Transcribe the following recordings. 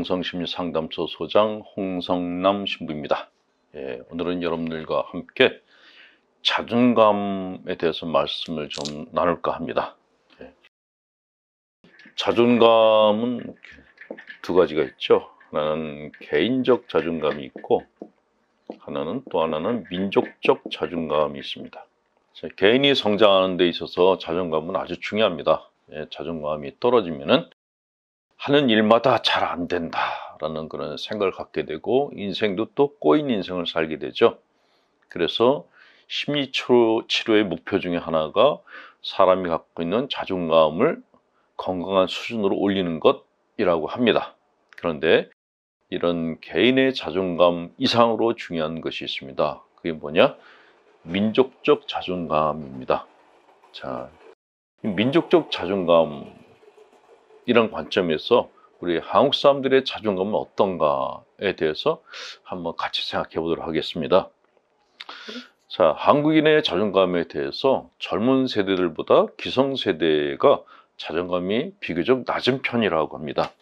양성심리상담소 소장 홍성남 신부입니다. 예, 오늘은 여러분들과 함께 자존감에 대해서 말씀을 좀 나눌까 합니다. 예. 자존감은 두 가지가 있죠. 하나는 개인적 자존감이 있고 하나는 또 하나는 민족적 자존감이 있습니다. 개인이 성장하는 데 있어서 자존감은 아주 중요합니다. 예, 자존감이 떨어지면은 하는 일마다 잘 안 된다라는 그런 생각을 갖게 되고 인생도 또 꼬인 인생을 살게 되죠. 그래서 심리치료의 목표 중에 하나가 사람이 갖고 있는 자존감을 건강한 수준으로 올리는 것이라고 합니다. 그런데 이런 개인의 자존감 이상으로 중요한 것이 있습니다. 그게 뭐냐? 민족적 자존감입니다. 자, 민족적 자존감 이런 관점에서 우리 한국 사람들의 자존감은 어떤가에 대해서 한번 같이 생각해 보도록 하겠습니다. 자, 한국인의 자존감에 대해서 젊은 세대들보다 기성 세대가 자존감이 비교적 낮은 편이라고 합니다.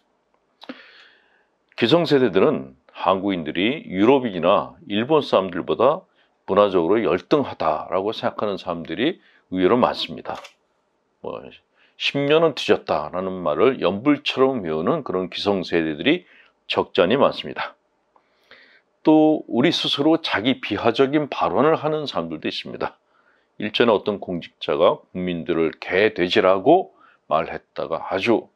기성 세대들은 한국인들이 유럽이나 일본 사람들보다 문화적으로 열등하다라고 생각하는 사람들이 의외로 많습니다. 뭐 10년은 뒤졌다라는 말을 연불처럼 외우는 그런 기성세대들이 적잖이 많습니다. 또 우리 스스로 자기 비하적인 발언을 하는 사람들도 있습니다. 일전에 어떤 공직자가 국민들을 개돼지라고 말했다가 아주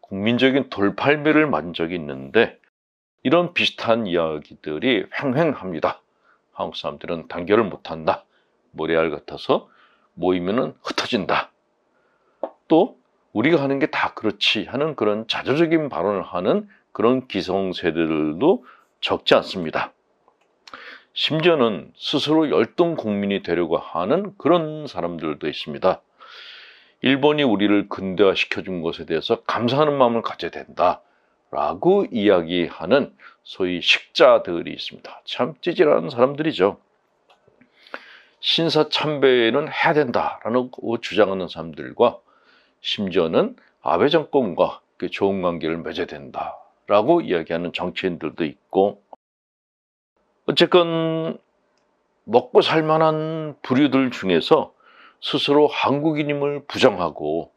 국민적인 돌팔매를 만 적이 있는데 이런 비슷한 이야기들이 횡횡합니다. 한국 사람들은 단결을 못한다. 모래알 같아서 모이면 흩어진다. 또 우리가 하는 게 다 그렇지 하는 그런 자조적인 발언을 하는 그런 기성세대들도 적지 않습니다. 심지어는 스스로 열등 국민이 되려고 하는 그런 사람들도 있습니다. 일본이 우리를 근대화시켜준 것에 대해서 감사하는 마음을 가져야 된다. 라고 이야기하는 소위 식자들이 있습니다. 참 찌질한 사람들이죠. 신사 참배는 해야 된다라고 주장하는 사람들과 심지어는 아베 정권과 그 좋은 관계를 맺어야 된다라고 이야기하는 정치인들도 있고 어쨌건 먹고 살만한 부류들 중에서 스스로 한국인임을 부정하고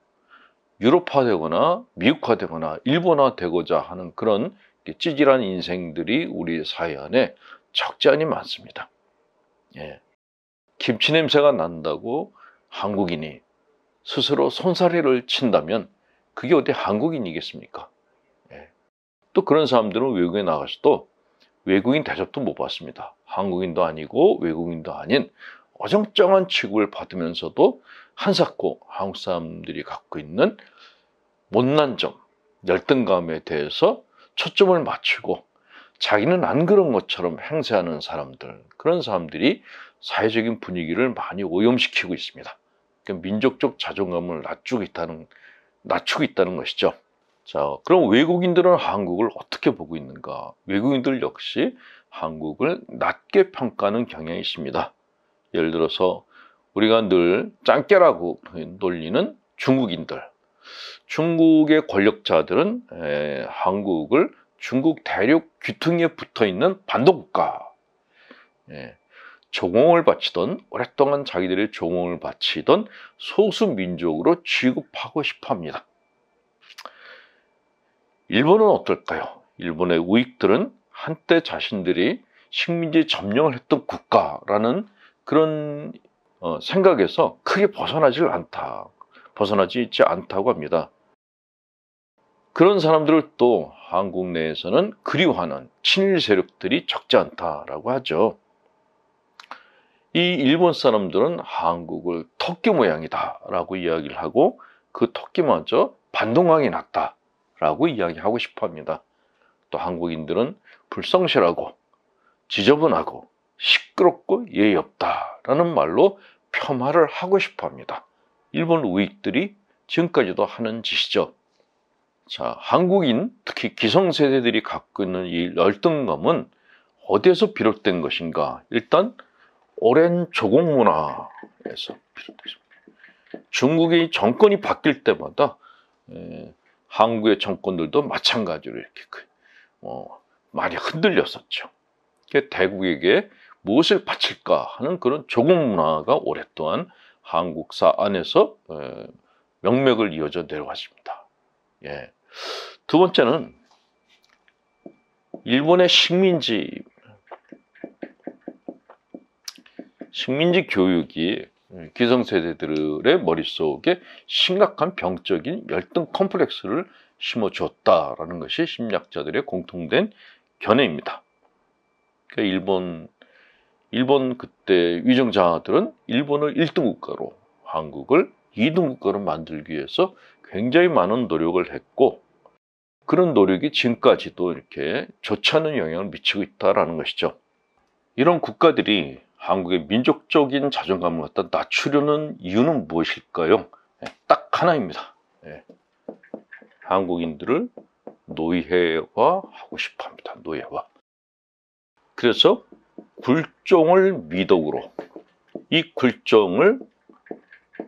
유럽화되거나 미국화되거나 일본화되고자 하는 그런 찌질한 인생들이 우리 사회 안에 적지 않이 많습니다. 예. 김치 냄새가 난다고 한국인이 스스로 손사래를 친다면 그게 어디 한국인이겠습니까? 예. 또 그런 사람들은 외국에 나가서도 외국인 대접도 못 받습니다. 한국인도 아니고 외국인도 아닌 어정쩡한 취급을 받으면서도 한사코 한국 사람들이 갖고 있는 못난 점, 열등감에 대해서 초점을 맞추고 자기는 안 그런 것처럼 행세하는 사람들, 그런 사람들이 사회적인 분위기를 많이 오염시키고 있습니다. 그 민족적 자존감을 낮추고 있다는, 낮추고 있다는 것이죠. 자, 그럼 외국인들은 한국을 어떻게 보고 있는가? 외국인들 역시 한국을 낮게 평가하는 경향이 있습니다. 예를 들어서 우리가 늘 짱깨라고 놀리는 중국인들. 중국의 권력자들은 에, 한국을 중국 대륙 귀퉁이에 붙어 있는 반도국가. 예, 종홍을 바치던 오랫동안 자기들의 종홍을 바치던 소수 민족으로 취급하고 싶어합니다. 일본은 어떨까요? 일본의 우익들은 한때 자신들이 식민지 점령을 했던 국가라는 그런 어, 생각에서 크게 벗어나질 않다, 벗어나지 있지 않다고 합니다. 그런 사람들을 또 한국 내에서는 그리워하는 친일 세력들이 적지 않다라고 하죠. 이 일본 사람들은 한국을 토끼 모양이다라고 이야기를 하고 그 토끼마저 반동강이 났다라고 이야기하고 싶어 합니다. 또 한국인들은 불성실하고 지저분하고 시끄럽고 예의 없다라는 말로 폄하를 하고 싶어 합니다. 일본 우익들이 지금까지도 하는 짓이죠. 자, 한국인, 특히 기성세대들이 갖고 있는 이 열등감은 어디에서 비롯된 것인가? 일단 오랜 조공 문화에서 비롯됐습니다. 중국의 정권이 바뀔 때마다 에, 한국의 정권들도 마찬가지로 이렇게 그, 어, 많이 흔들렸었죠. 대국에게 무엇을 바칠까 하는 그런 조공 문화가 오랫동안 한국사 안에서 에, 명맥을 이어져 내려왔습니다. 예. 두 번째는 일본의 식민지 식민지 교육이 기성세대들의 머릿속에 심각한 병적인 열등 컴플렉스를 심어줬다라는 것이 심리학자들의 공통된 견해입니다. 그러니까 일본, 일본 그때 위정자들은 일본을 1등 국가로 한국을 2등 국가로 만들기 위해서 굉장히 많은 노력을 했고 그런 노력이 지금까지도 이렇게 좋지 않은 영향을 미치고 있다라는 것이죠. 이런 국가들이 한국의 민족적인 자존감을 갖다 낮추려는 이유는 무엇일까요? 예, 딱 하나입니다. 예. 한국인들을 노예화하고 싶어합니다. 노예화. 그래서 굴종을 미덕으로 이 굴종을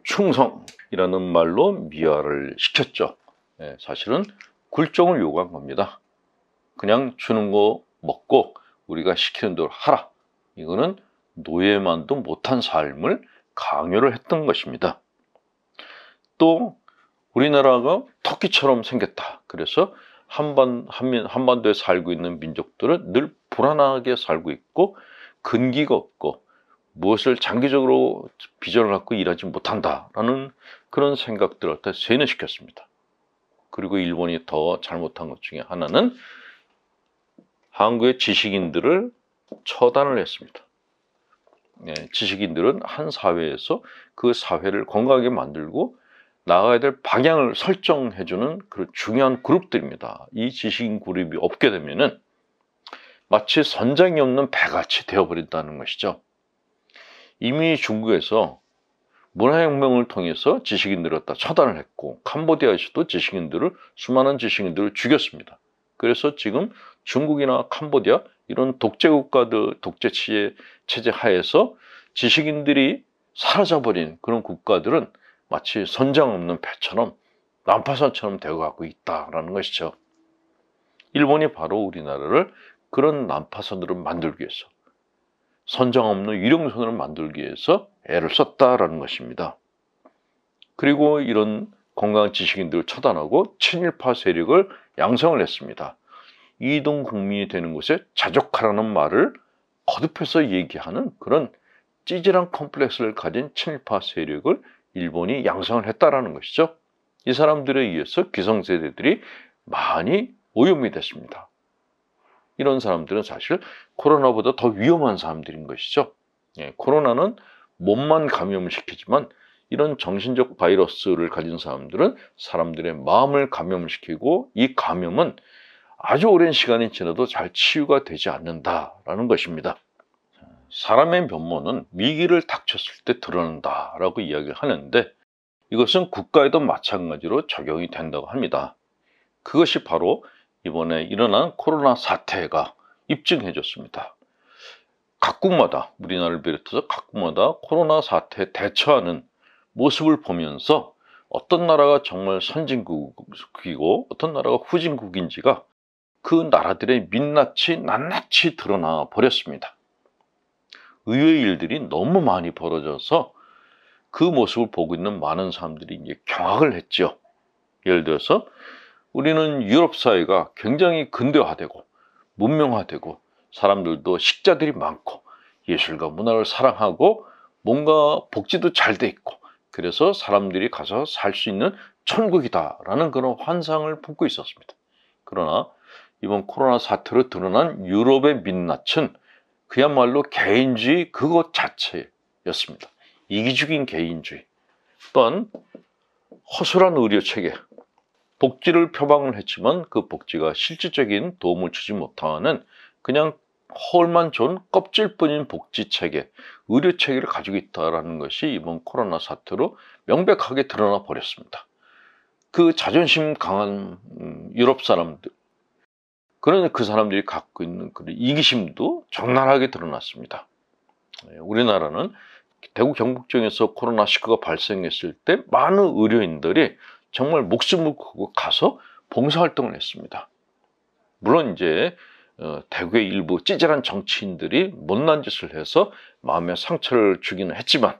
충성이라는 말로 미화를 시켰죠. 예, 사실은 굴종을 요구한 겁니다. 그냥 주는 거 먹고 우리가 시키는 대로 하라. 이거는 노예만도 못한 삶을 강요를 했던 것입니다. 또 우리나라가 터키처럼 생겼다. 그래서 한반, 한민, 한반도에 살고 있는 민족들은 늘 불안하게 살고 있고 근기가 없고 무엇을 장기적으로 비전을 갖고 일하지 못한다라는 그런 생각들한테 세뇌시켰습니다. 그리고 일본이 더 잘못한 것 중에 하나는 한국의 지식인들을 처단을 했습니다. 예, 지식인들은 한 사회에서 그 사회를 건강하게 만들고 나가야 될 방향을 설정해주는 그 중요한 그룹들입니다. 이 지식인 그룹이 없게 되면은 마치 선장이 없는 배같이 되어버린다는 것이죠. 이미 중국에서 문화혁명을 통해서 지식인들을 갖다 처단을 했고 캄보디아에서도 지식인들을 수많은 지식인들을 죽였습니다. 그래서 지금 중국이나 캄보디아 이런 독재 국가들 독재 체제 하에서 지식인들이 사라져버린 그런 국가들은 마치 선장 없는 배처럼 난파선처럼 되어가고 있다라는 것이죠. 일본이 바로 우리나라를 그런 난파선으로 만들기 위해서 선장 없는 유령선을 만들기 위해서 애를 썼다라는 것입니다. 그리고 이런 건강 지식인들을 처단하고 친일파 세력을 양성을 했습니다. 이동 국민이 되는 것에 자족하라는 말을 거듭해서 얘기하는 그런 찌질한 컴플렉스를 가진 친일파 세력을 일본이 양성을 했다라는 것이죠. 이 사람들에 의해서 기성세대들이 많이 오염이 됐습니다. 이런 사람들은 사실 코로나보다 더 위험한 사람들인 것이죠. 예, 코로나는 몸만 감염을 시키지만 이런 정신적 바이러스를 가진 사람들은 사람들의 마음을 감염시키고 이 감염은 아주 오랜 시간이 지나도 잘 치유가 되지 않는다라는 것입니다. 사람의 변모는 위기를 닥쳤을 때 드러난다라고 이야기 하는데 이것은 국가에도 마찬가지로 적용이 된다고 합니다. 그것이 바로 이번에 일어난 코로나 사태가 입증해 줬습니다. 각국마다 우리나라를 비롯해서 각국마다 코로나 사태에 대처하는 모습을 보면서 어떤 나라가 정말 선진국이고 어떤 나라가 후진국인지가 그 나라들의 민낯이 낱낱이 드러나 버렸습니다. 의외의 일들이 너무 많이 벌어져서 그 모습을 보고 있는 많은 사람들이 이제 경악을 했죠. 예를 들어서 우리는 유럽 사회가 굉장히 근대화되고 문명화되고 사람들도 식자들이 많고 예술과 문화를 사랑하고 뭔가 복지도 잘 돼 있고 그래서 사람들이 가서 살 수 있는 천국이다라는 그런 환상을 품고 있었습니다. 그러나 이번 코로나 사태로 드러난 유럽의 민낯은 그야말로 개인주의 그것 자체였습니다. 이기적인 개인주의. 또한 허술한 의료체계. 복지를 표방을 했지만 그 복지가 실질적인 도움을 주지 못하는 그냥 허울만 좋은 껍질뿐인 복지체계, 의료체계를 가지고 있다는 것이 이번 코로나 사태로 명백하게 드러나 버렸습니다. 그 자존심 강한 음, 유럽 사람들, 그러나 그 사람들이 갖고 있는 그런 이기심도 적나라하게 드러났습니다. 예, 우리나라는 대구 경북 지역에서 코로나 19가 발생했을 때 많은 의료인들이 정말 목숨을 걸고 가서 봉사활동을 했습니다. 물론 이제 어, 대구의 일부 찌질한 정치인들이 못난 짓을 해서 마음의 상처를 주기는 했지만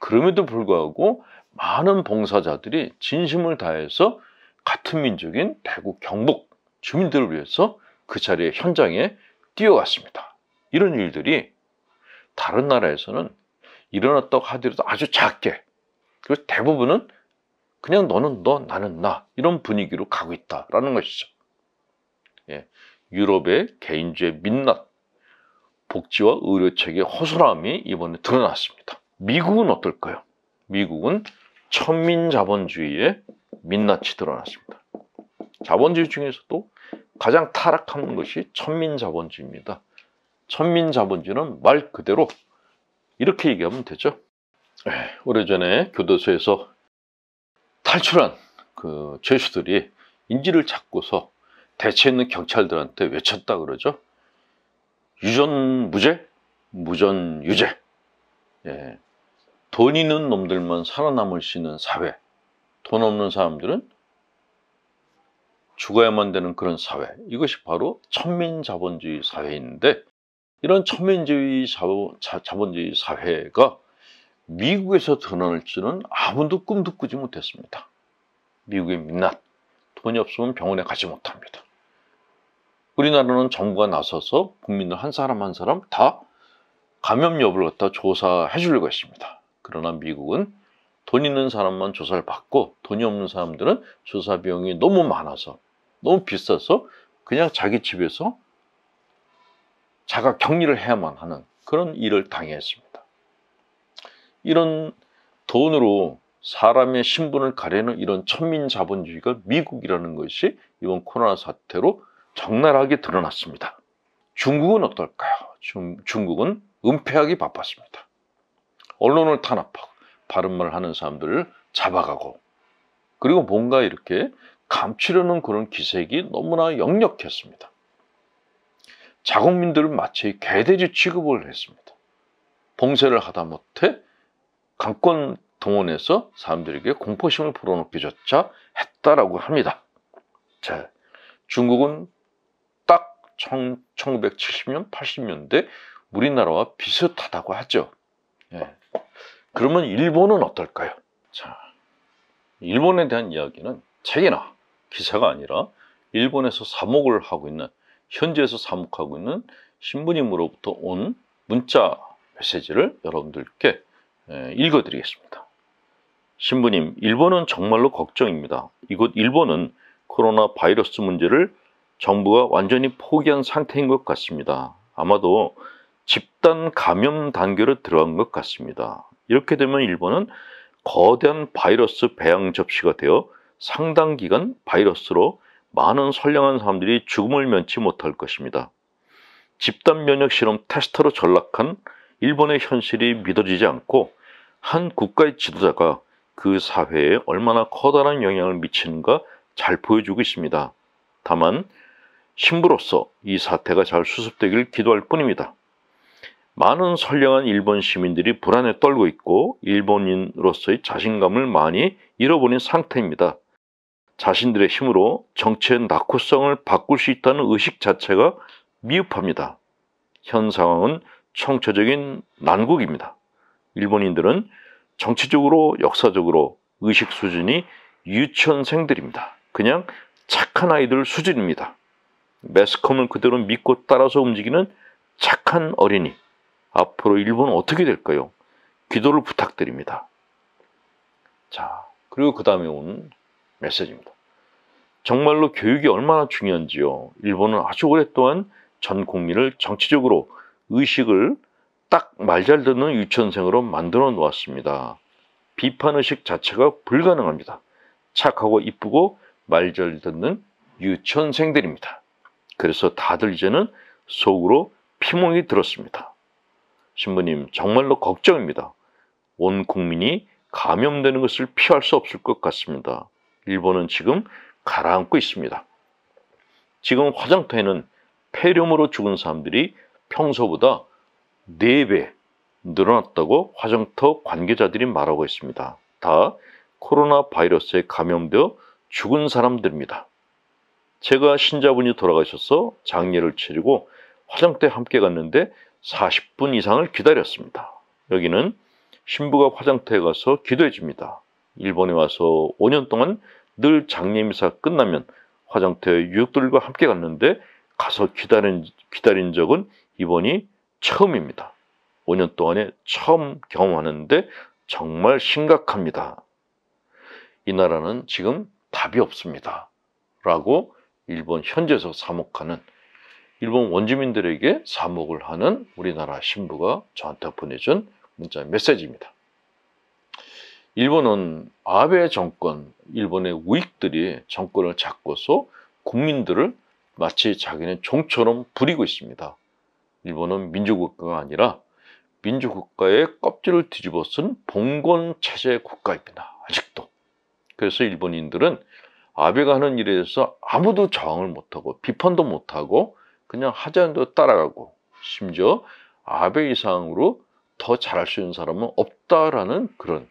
그럼에도 불구하고 많은 봉사자들이 진심을 다해서 같은 민족인 대구 경북 주민들을 위해서 그 자리에 현장에 뛰어갔습니다. 이런 일들이 다른 나라에서는 일어났다고 하더라도 아주 작게 그래서 대부분은 그냥 너는 너 나는 나 이런 분위기로 가고 있다라는 것이죠. 예, 유럽의 개인주의 민낯 복지와 의료체계 허술함이 이번에 드러났습니다. 미국은 어떨까요? 미국은 천민자본주의의 민낯이 드러났습니다. 자본주의 중에서도 가장 타락한 것이 천민자본주의입니다. 천민자본주의는 말 그대로 이렇게 얘기하면 되죠. 예, 오래전에 교도소에서 탈출한 그 죄수들이 인지를찾고서 대체 있는 경찰들한테 외쳤다 그러죠. 유전무죄, 무전유죄. 예. 돈 있는 놈들만 살아남을 수 있는 사회. 돈 없는 사람들은 죽어야만 되는 그런 사회 이것이 바로 천민자본주의 사회인데 이런 천민주의 자본, 주의 사회가 미국에서 드러날지는 아무도 꿈도 꾸지 못했습니다. 미국의 민낯, 돈이 없으면 병원에 가지 못합니다. 우리나라는 정부가 나서서 국민들 한 사람 한 사람 다 감염 여부를 갖다 조사해 주려고 했습니다. 그러나 미국은 돈 있는 사람만 조사를 받고 돈이 없는 사람들은 조사 비용이 너무 많아서 너무 비싸서 그냥 자기 집에서 자가 격리를 해야만 하는 그런 일을 당했습니다. 이런 돈으로 사람의 신분을 가리는 이런 천민 자본주의가 미국이라는 것이 이번 코로나 사태로 적나라하게 드러났습니다. 중국은 어떨까요? 중, 중국은 은폐하기 바빴습니다. 언론을 탄압하고 바른말 하는 사람들을 잡아가고 그리고 뭔가 이렇게 감추려는 그런 기색이 너무나 역력했습니다. 자국민들은 마치 개돼지 취급을 했습니다. 봉쇄를 하다못해 강권 동원해서 사람들에게 공포심을 불어넣기조차 했다라고 합니다. 자, 중국은 딱 1970년, 80년대 우리나라와 비슷하다고 하죠. 예. 그러면 일본은 어떨까요? 자, 일본에 대한 이야기는 책이나 기사가 아니라 일본에서 사목을 하고 있는 현지에서 사목하고 있는 신부님으로부터 온 문자 메시지를 여러분들께 예, 읽어드리겠습니다. 신부님, 일본은 정말로 걱정입니다. 이곳 일본은 코로나 바이러스 문제를 정부가 완전히 포기한 상태인 것 같습니다. 아마도 집단 감염 단계로 들어간 것 같습니다. 이렇게 되면 일본은 거대한 바이러스 배양 접시가 되어 상당 기간 바이러스로 많은 선량한 사람들이 죽음을 면치 못할 것입니다. 집단 면역 실험 테스트로 전락한 일본의 현실이 믿어지지 않고 한 국가의 지도자가 그 사회에 얼마나 커다란 영향을 미치는가 잘 보여주고 있습니다. 다만 신부로서 이 사태가 잘 수습되길 기도할 뿐입니다. 많은 선량한 일본 시민들이 불안에 떨고 있고 일본인으로서의 자신감을 많이 잃어버린 상태입니다. 자신들의 힘으로 정치의 낙후성을 바꿀 수 있다는 의식 자체가 미흡합니다. 현 상황은 총체적인 난국입니다. 일본인들은 정치적으로 역사적으로 의식 수준이 유치원생들입니다. 그냥 착한 아이들 수준입니다. 매스컴을 그대로 믿고 따라서 움직이는 착한 어린이. 앞으로 일본 어떻게 될까요? 기도를 부탁드립니다. 자, 그리고 그 다음에 온 메시지입니다. 정말로 교육이 얼마나 중요한지요. 일본은 아주 오랫동안 전 국민을 정치적으로 의식을 딱 말 잘 듣는 유치원생으로 만들어 놓았습니다. 비판의식 자체가 불가능합니다. 착하고 이쁘고 말 잘 듣는 유치원생들입니다. 그래서 다들 이제는 속으로 피멍이 들었습니다. 신부님, 정말로 걱정입니다. 온 국민이 감염되는 것을 피할 수 없을 것 같습니다. 일본은 지금 가라앉고 있습니다. 지금 화장터에는 폐렴으로 죽은 사람들이 평소보다 4배 늘어났다고 화장터 관계자들이 말하고 있습니다. 다 코로나 바이러스에 감염되어 죽은 사람들입니다. 제가 신자분이 돌아가셔서 장례를 치르고 화장터에 함께 갔는데 40분 이상을 기다렸습니다. 여기는 신부가 화장터에 가서 기도해 줍니다. 일본에 와서 5년 동안 늘 장례미사 끝나면 화장터 유족들과 함께 갔는데 가서 기다린, 기다린 적은 이번이 처음입니다. 5년 동안에 처음 경험하는데 정말 심각합니다. 이 나라는 지금 답이 없습니다. 라고 일본 현지에서 사목하는 일본 원주민들에게 사목을 하는 우리나라 신부가 저한테 보내준 문자 메시지입니다. 일본은 아베 정권, 일본의 우익들이 정권을 잡고서 국민들을 마치 자기네 종처럼 부리고 있습니다. 일본은 민주국가가 아니라 민주국가의 껍질을 뒤집어 쓴 봉건 체제 국가입니다. 아직도. 그래서 일본인들은 아베가 하는 일에 대해서 아무도 저항을 못하고 비판도 못하고 그냥 하자는 대로 따라가고 심지어 아베 이상으로 더 잘할 수 있는 사람은 없다라는 그런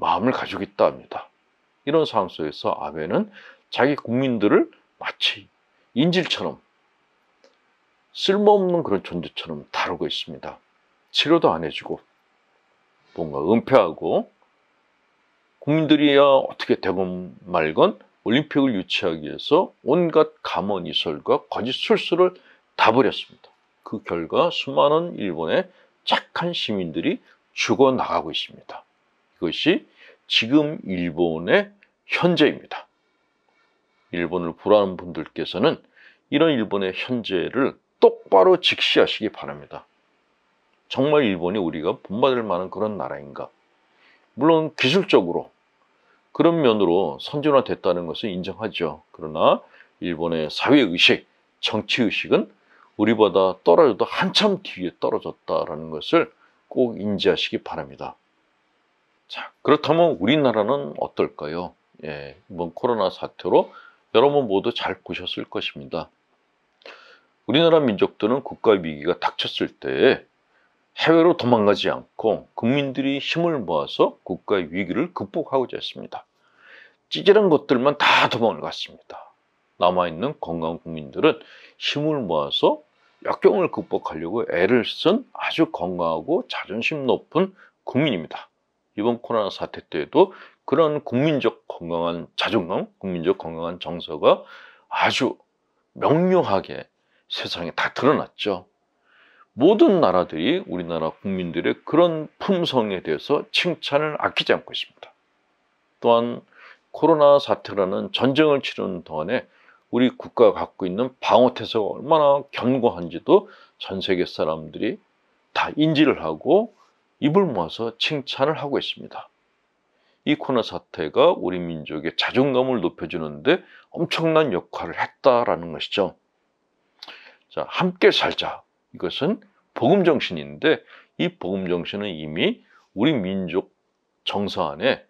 마음을 가지고 있다 합니다. 이런 상황 속에서 아베는 자기 국민들을 마치 인질처럼 쓸모없는 그런 존재처럼 다루고 있습니다. 치료도 안 해주고 뭔가 은폐하고 국민들이야 어떻게 되건 말건 올림픽을 유치하기 위해서 온갖 감언이설과 거짓 술수를 다 버렸습니다. 그 결과 수많은 일본의 착한 시민들이 죽어나가고 있습니다. 그것이 지금 일본의 현재입니다. 일본을 보라는 분들께서는 이런 일본의 현재를 똑바로 직시하시기 바랍니다. 정말 일본이 우리가 본받을 만한 그런 나라인가? 물론 기술적으로 그런 면으로 선진화됐다는 것을 인정하죠. 그러나 일본의 사회의식, 정치의식은 우리보다 떨어져도 한참 뒤에 떨어졌다라는 것을 꼭 인지하시기 바랍니다. 자, 그렇다면 우리나라는 어떨까요? 예, 이번 코로나 사태로 여러분 모두 잘 보셨을 것입니다. 우리나라 민족들은 국가 위기가 닥쳤을 때 해외로 도망가지 않고 국민들이 힘을 모아서 국가의 위기를 극복하고자 했습니다. 찌질한 것들만 다 도망을 갔습니다. 남아있는 건강 국민들은 힘을 모아서 역경을 극복하려고 애를 쓴 아주 건강하고 자존심 높은 국민입니다. 이번 코로나 사태 때에도 그런 국민적 건강한 자존감, 국민적 건강한 정서가 아주 명료하게 세상에 다 드러났죠. 모든 나라들이 우리나라 국민들의 그런 품성에 대해서 칭찬을 아끼지 않고 있습니다. 또한 코로나 사태라는 전쟁을 치르는 동안에 우리 국가가 갖고 있는 방어태세가 얼마나 견고한지도 전 세계 사람들이 다 인지를 하고 입을 모아서 칭찬을 하고 있습니다. 이코너 사태가 우리 민족의 자존감을 높여주는데 엄청난 역할을 했다라는 것이죠. 자, 함께 살자. 이것은 복음 정신인데 이 복음 정신은 이미 우리 민족 정서 안에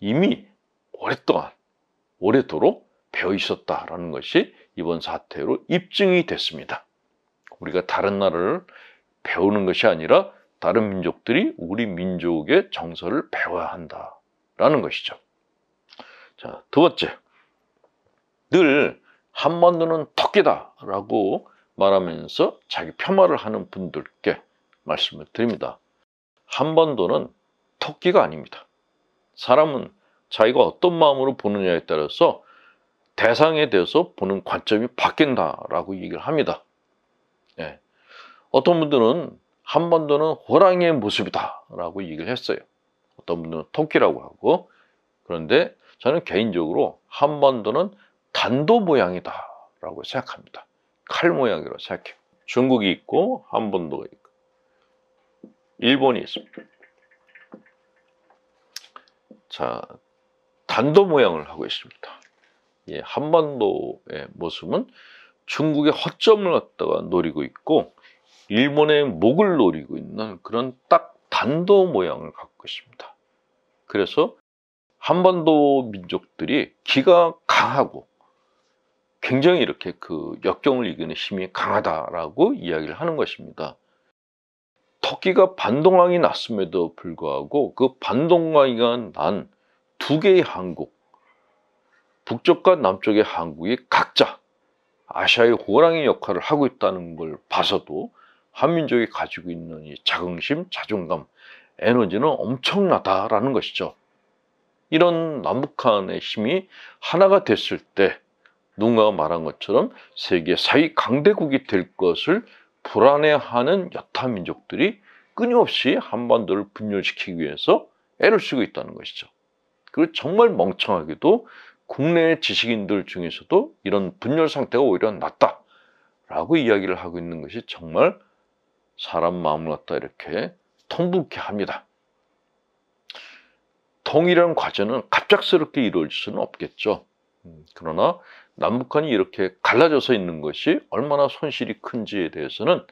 이미 오랫동안 오래도록 배어 있었다라는 것이 이번 사태로 입증이 됐습니다. 우리가 다른 나라를 배우는 것이 아니라 다른 민족들이 우리 민족의 정서를 배워야 한다라는 것이죠. 자, 두 번째. 늘한반도는 토끼다라고 말하면서 자기 폄하를 하는 분들께 말씀을 드립니다. 한반도는 토끼가 아닙니다. 사람은 자기가 어떤 마음으로 보느냐에 따라서 대상에 대해서 보는 관점이 바뀐다라고 얘기를 합니다. 예. 어떤 분들은 한반도는 호랑이의 모습이다라고 얘기를 했어요. 어떤 분들은 토끼라고 하고 그런데 저는 개인적으로 한반도는 단도 모양이다라고 생각합니다. 칼 모양이라고 생각해요. 중국이 있고 한반도가 있고 일본이 있습니다. 자, 단도 모양을 하고 있습니다. 예, 한반도의 모습은 중국의 허점을 갖다가 노리고 있고 일본의 목을 노리고 있는 그런 딱 단도 모양을 갖고 있습니다. 그래서 한반도 민족들이 기가 강하고 굉장히 이렇게 그 역경을 이기는 힘이 강하다라고 이야기를 하는 것입니다. 터키가 반동항이 났음에도 불구하고 그 반동항이가 난두 개의 한국, 북쪽과 남쪽의 한국이 각자 아시아의 호랑이 역할을 하고 있다는 걸 봐서도 한민족이 가지고 있는 이 자긍심, 자존감, 에너지는 엄청나다라는 것이죠. 이런 남북한의 힘이 하나가 됐을 때 누가 군가 말한 것처럼 세계 사위 강대국이 될 것을 불안해하는 여타 민족들이 끊임없이 한반도를 분열시키기 위해서 애를 쓰고 있다는 것이죠. 그리고 정말 멍청하게도 국내 지식인들 중에서도 이런 분열 상태가 오히려 낫다라고 이야기를 하고 있는 것이 정말 사람 마음을 갖다 이렇게 통분케 합니다. 통일이라는 과제는 갑작스럽게 이루어질 수는 없겠죠. 음, 그러나 남북한이 이렇게 갈라져서 있는 것이 얼마나 손실이 큰지에 대해서는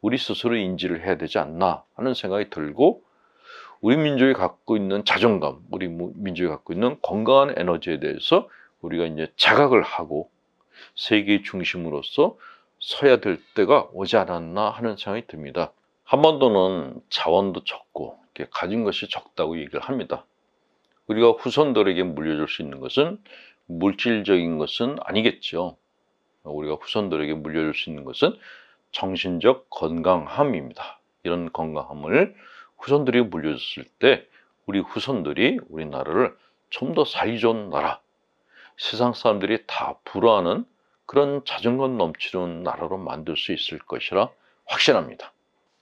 우리 스스로 인지를 해야 되지 않나 하는 생각이 들고 우리 민족이 갖고 있는 자존감, 우리 민족이 갖고 있는 건강한 에너지에 대해서 우리가 이제 자각을 하고 세계 중심으로서 서야 될 때가 오지 않았나 하는 생각이 듭니다. 한반도는 자원도 적고 가진 것이 적다고 얘기를 합니다. 우리가 후손들에게 물려줄 수 있는 것은 물질적인 것은 아니겠죠. 우리가 후손들에게 물려줄 수 있는 것은 정신적 건강함입니다. 이런 건강함을 후손들이 물려줬을 때 우리 후손들이 우리나라를 좀 더 살기 좋은 나라, 세상 사람들이 다 부러워하는 그런 자전거 넘치는 나라로 만들 수 있을 것이라 확신합니다.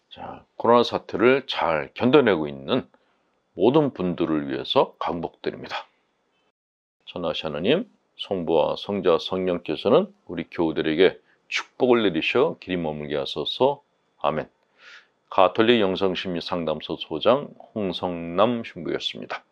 자, 코로나 사태를 잘 견뎌내고 있는 모든 분들을 위해서 강복드립니다. 천하시 하나님, 성부와 성자 성령께서는 우리 교우들에게 축복을 내리셔 길이 머물게 하소서. 아멘. 가톨릭 영성심리 상담소 소장 홍성남 신부였습니다.